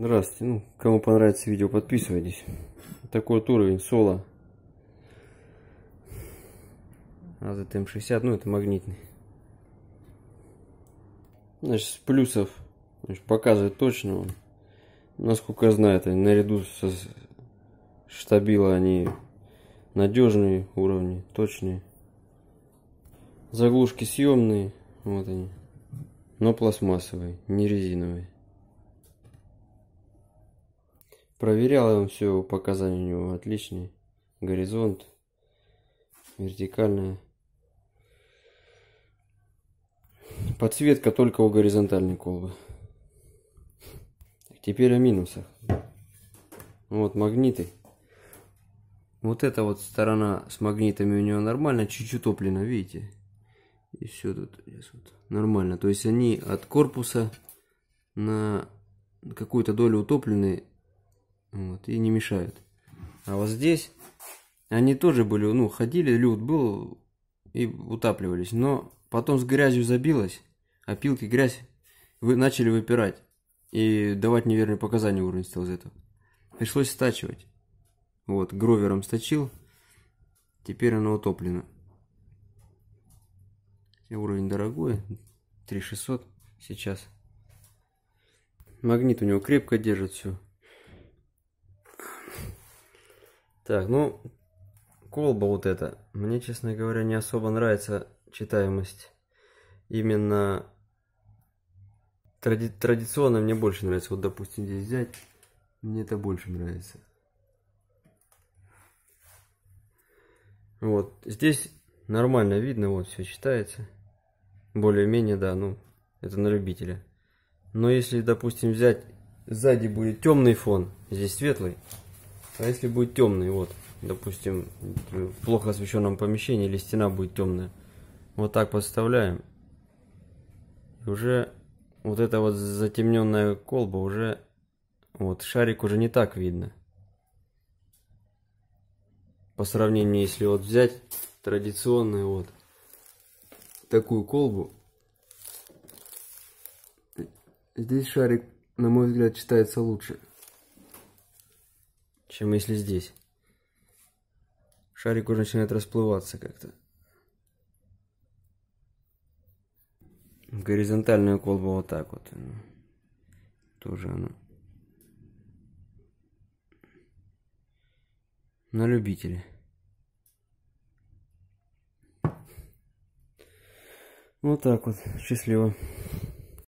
Здравствуйте. Ну, кому понравится видео, подписывайтесь. Такой вот уровень соло. АЗТМ-60, ну это магнитный. Значит, с плюсов значит, показывает точно. Насколько я знаю, это наряду со штабила они надежные уровни, точные. Заглушки съемные, вот они. Но пластмассовые, не резиновые. Проверял он все, показания у него отличные. Горизонт, вертикальная. Подсветка только у горизонтальной колбы. Теперь о минусах. Вот магниты. Вот эта вот сторона с магнитами у него нормально, чуть-чуть утоплена, видите? И все тут вот, нормально. То есть они от корпуса на какую-то долю утоплены вот, и не мешают. А вот здесь они тоже были, ну, ходили, люд был и утапливались, но потом с грязью забилось, опилки, а грязь вы начали выпирать и давать неверные показания уровень стал из этого. Пришлось стачивать. Вот, гровером сточил, теперь оно утоплено. уровень дорогой, 3600 сейчас. Магнит у него крепко держит все. Так, ну, колба вот эта. Мне, честно говоря, не особо нравится читаемость. Именно тради традиционно мне больше нравится. Вот, допустим, здесь взять, мне это больше нравится. Вот, здесь нормально видно, вот все читается. Более-менее, да, ну, это на любителя. Но если, допустим, взять, сзади будет темный фон, здесь светлый, а если будет темный, вот, допустим, в плохо освещенном помещении или стена будет темная, вот так подставляем. И уже вот эта вот затемненная колба уже, вот шарик уже не так видно. По сравнению, если вот взять традиционную вот такую колбу, здесь шарик, на мой взгляд, читается лучше чем если здесь. Шарик уже начинает расплываться как-то. Горизонтальную колбу вот так вот. Тоже она. На любителя. Вот так вот, счастливо.